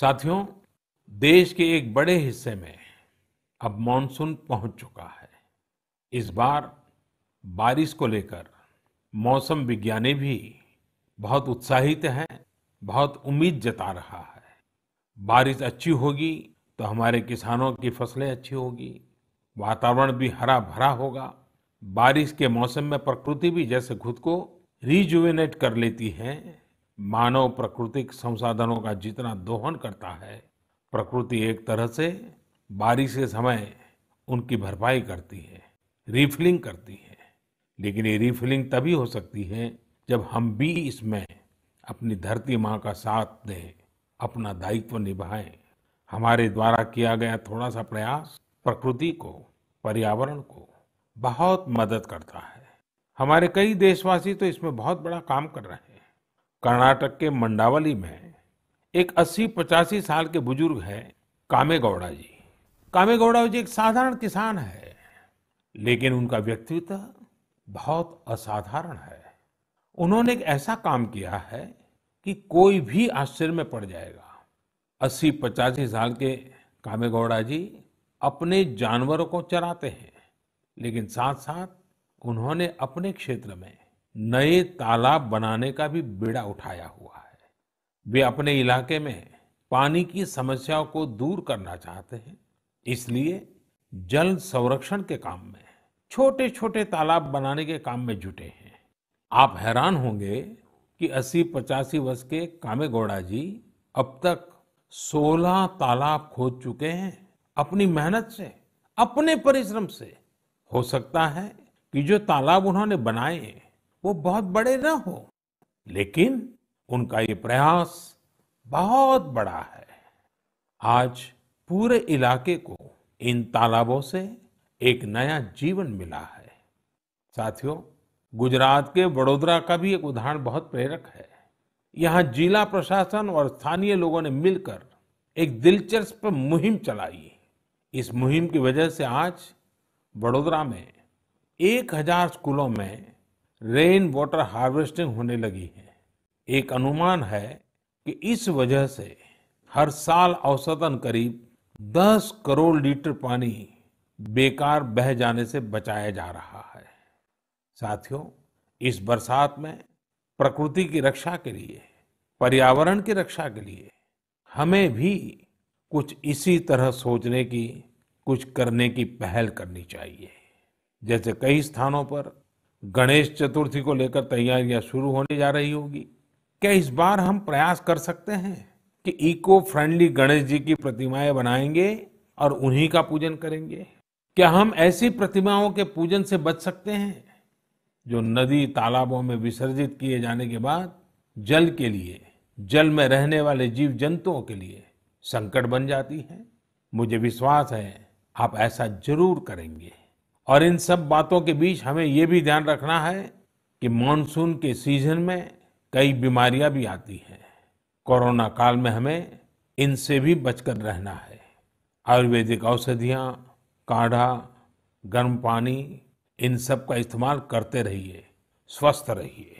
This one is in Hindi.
साथियों देश के एक बड़े हिस्से में अब मानसून पहुंच चुका है इस बार बारिश को लेकर मौसम विज्ञानी भी बहुत उत्साहित हैं, बहुत उम्मीद जता रहा है बारिश अच्छी होगी तो हमारे किसानों की फसलें अच्छी होगी वातावरण भी हरा भरा होगा बारिश के मौसम में प्रकृति भी जैसे खुद को रिजुवेनेट कर लेती है मानव प्राकृतिक संसाधनों का जितना दोहन करता है प्रकृति एक तरह से बारिश के समय उनकी भरपाई करती है रिफिलिंग करती है लेकिन ये रिफिलिंग तभी हो सकती है जब हम भी इसमें अपनी धरती माँ का साथ दें अपना दायित्व निभाएं हमारे द्वारा किया गया थोड़ा सा प्रयास प्रकृति को पर्यावरण को बहुत मदद करता है हमारे कई देशवासी तो इसमें बहुत बड़ा काम कर रहे हैं कर्नाटक के मंडावली में एक अस्सी पचासी साल के बुजुर्ग हैं कामेगौड़ा जी कामेगौड़ा जी एक साधारण किसान है लेकिन उनका व्यक्तित्व बहुत असाधारण है उन्होंने एक ऐसा काम किया है कि कोई भी आश्चर्य में पड़ जाएगा अस्सी पचासी साल के कामेगौड़ा जी अपने जानवरों को चराते हैं लेकिन साथ साथ उन्होंने अपने क्षेत्र में नए तालाब बनाने का भी बेड़ा उठाया हुआ है वे अपने इलाके में पानी की समस्याओं को दूर करना चाहते हैं इसलिए जल संरक्षण के काम में छोटे छोटे तालाब बनाने के काम में जुटे हैं आप हैरान होंगे कि अस्सी पचासी वर्ष के कामेगौड़ा जी अब तक 16 तालाब खोद चुके हैं अपनी मेहनत से अपने परिश्रम से हो सकता है कि जो तालाब उन्होंने बनाए वो बहुत बड़े न हो लेकिन उनका ये प्रयास बहुत बड़ा है आज पूरे इलाके को इन तालाबों से एक नया जीवन मिला है साथियों गुजरात के वडोदरा का भी एक उदाहरण बहुत प्रेरक है यहाँ जिला प्रशासन और स्थानीय लोगों ने मिलकर एक दिलचस्प मुहिम चलाई इस मुहिम की वजह से आज वडोदरा में एक हजार स्कूलों में रेन वाटर हार्वेस्टिंग होने लगी है एक अनुमान है कि इस वजह से हर साल औसतन करीब 10 करोड़ लीटर पानी बेकार बह जाने से बचाया जा रहा है साथियों इस बरसात में प्रकृति की रक्षा के लिए पर्यावरण की रक्षा के लिए हमें भी कुछ इसी तरह सोचने की कुछ करने की पहल करनी चाहिए जैसे कई स्थानों पर गणेश चतुर्थी को लेकर तैयारियां शुरू होने जा रही होगी क्या इस बार हम प्रयास कर सकते हैं कि इको फ्रेंडली गणेश जी की प्रतिमाएं बनाएंगे और उन्हीं का पूजन करेंगे क्या हम ऐसी प्रतिमाओं के पूजन से बच सकते हैं जो नदी तालाबों में विसर्जित किए जाने के बाद जल के लिए जल में रहने वाले जीव जंतुओं के लिए संकट बन जाती है मुझे विश्वास है आप ऐसा जरूर करेंगे और इन सब बातों के बीच हमें ये भी ध्यान रखना है कि मानसून के सीजन में कई बीमारियां भी आती हैं कोरोना काल में हमें इनसे भी बचकर रहना है आयुर्वेदिक औषधियाँ काढ़ा गर्म पानी इन सब का इस्तेमाल करते रहिए स्वस्थ रहिए